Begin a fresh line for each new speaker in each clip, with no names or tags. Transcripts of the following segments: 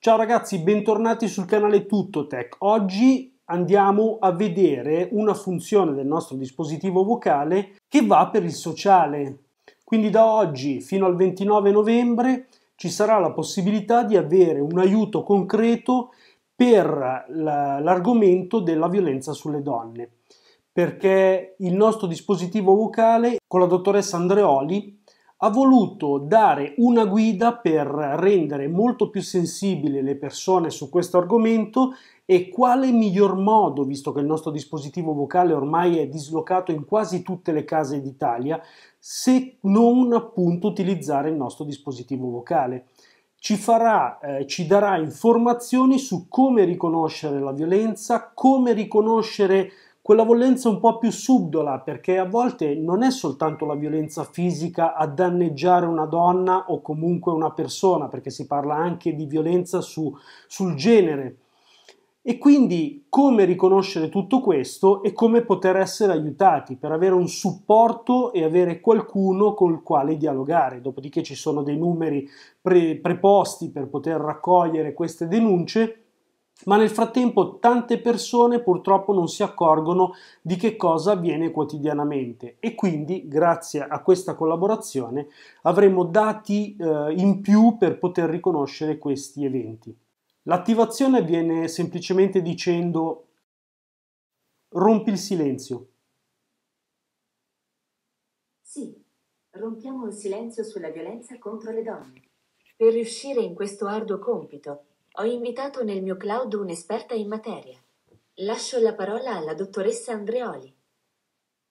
Ciao ragazzi, bentornati sul canale Tech. Oggi andiamo a vedere una funzione del nostro dispositivo vocale che va per il sociale. Quindi da oggi fino al 29 novembre ci sarà la possibilità di avere un aiuto concreto per l'argomento della violenza sulle donne, perché il nostro dispositivo vocale con la dottoressa Andreoli ha voluto dare una guida per rendere molto più sensibili le persone su questo argomento e quale miglior modo, visto che il nostro dispositivo vocale ormai è dislocato in quasi tutte le case d'Italia, se non appunto utilizzare il nostro dispositivo vocale. Ci, farà, eh, ci darà informazioni su come riconoscere la violenza, come riconoscere quella violenza un po' più subdola, perché a volte non è soltanto la violenza fisica a danneggiare una donna o comunque una persona, perché si parla anche di violenza su, sul genere. E quindi come riconoscere tutto questo e come poter essere aiutati per avere un supporto e avere qualcuno con il quale dialogare. Dopodiché ci sono dei numeri pre- preposti per poter raccogliere queste denunce ma nel frattempo tante persone purtroppo non si accorgono di che cosa avviene quotidianamente e quindi grazie a questa collaborazione avremo dati eh, in più per poter riconoscere questi eventi. L'attivazione avviene semplicemente dicendo rompi il silenzio.
Sì, rompiamo il silenzio sulla violenza contro le donne. Per riuscire in questo arduo compito ho invitato nel mio cloud un'esperta in materia. Lascio la parola alla dottoressa Andreoli.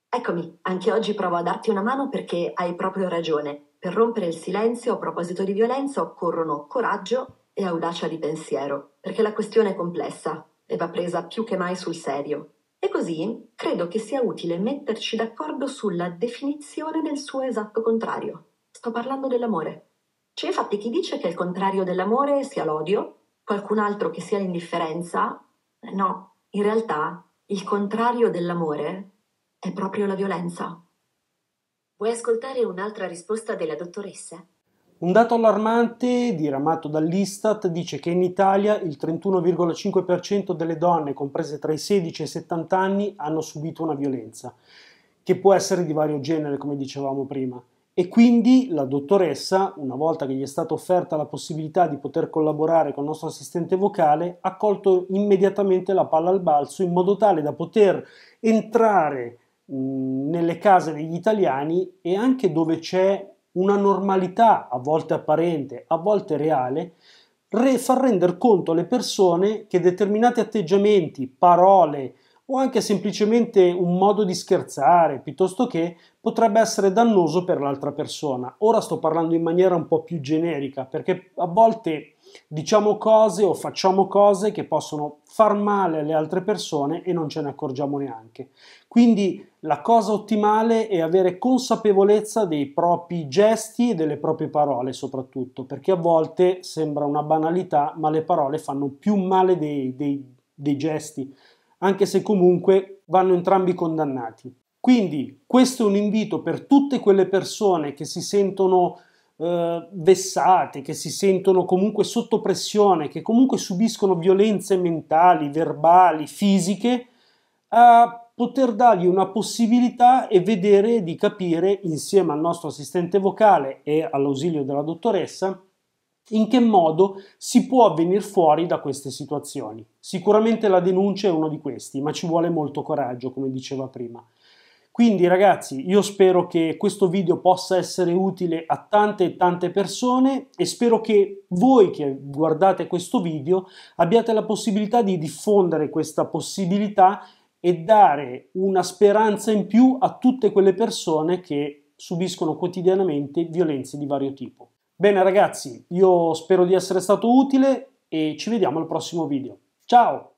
Eccomi, anche oggi provo a darti una mano perché hai proprio ragione. Per rompere il silenzio a proposito di violenza occorrono coraggio e audacia di pensiero, perché la questione è complessa e va presa più che mai sul serio. E così credo che sia utile metterci d'accordo sulla definizione del suo esatto contrario. Sto parlando dell'amore. C'è cioè, infatti chi dice che il contrario dell'amore sia l'odio, qualcun altro che sia l'indifferenza, eh, no, in realtà il contrario dell'amore è proprio la violenza. Vuoi ascoltare un'altra risposta della dottoressa?
Un dato allarmante diramato dall'Istat dice che in Italia il 31,5% delle donne comprese tra i 16 e i 70 anni hanno subito una violenza, che può essere di vario genere, come dicevamo prima. E quindi la dottoressa, una volta che gli è stata offerta la possibilità di poter collaborare con il nostro assistente vocale, ha colto immediatamente la palla al balzo in modo tale da poter entrare nelle case degli italiani e anche dove c'è una normalità, a volte apparente, a volte reale, re, far rendere conto alle persone che determinati atteggiamenti, parole, o anche semplicemente un modo di scherzare, piuttosto che potrebbe essere dannoso per l'altra persona. Ora sto parlando in maniera un po' più generica, perché a volte diciamo cose o facciamo cose che possono far male alle altre persone e non ce ne accorgiamo neanche. Quindi la cosa ottimale è avere consapevolezza dei propri gesti e delle proprie parole soprattutto, perché a volte sembra una banalità, ma le parole fanno più male dei, dei, dei gesti anche se comunque vanno entrambi condannati. Quindi questo è un invito per tutte quelle persone che si sentono eh, vessate, che si sentono comunque sotto pressione, che comunque subiscono violenze mentali, verbali, fisiche, a poter dargli una possibilità e vedere di capire insieme al nostro assistente vocale e all'ausilio della dottoressa in che modo si può venire fuori da queste situazioni. Sicuramente la denuncia è uno di questi, ma ci vuole molto coraggio, come diceva prima. Quindi ragazzi, io spero che questo video possa essere utile a tante e tante persone e spero che voi che guardate questo video abbiate la possibilità di diffondere questa possibilità e dare una speranza in più a tutte quelle persone che subiscono quotidianamente violenze di vario tipo. Bene ragazzi, io spero di essere stato utile e ci vediamo al prossimo video. Ciao!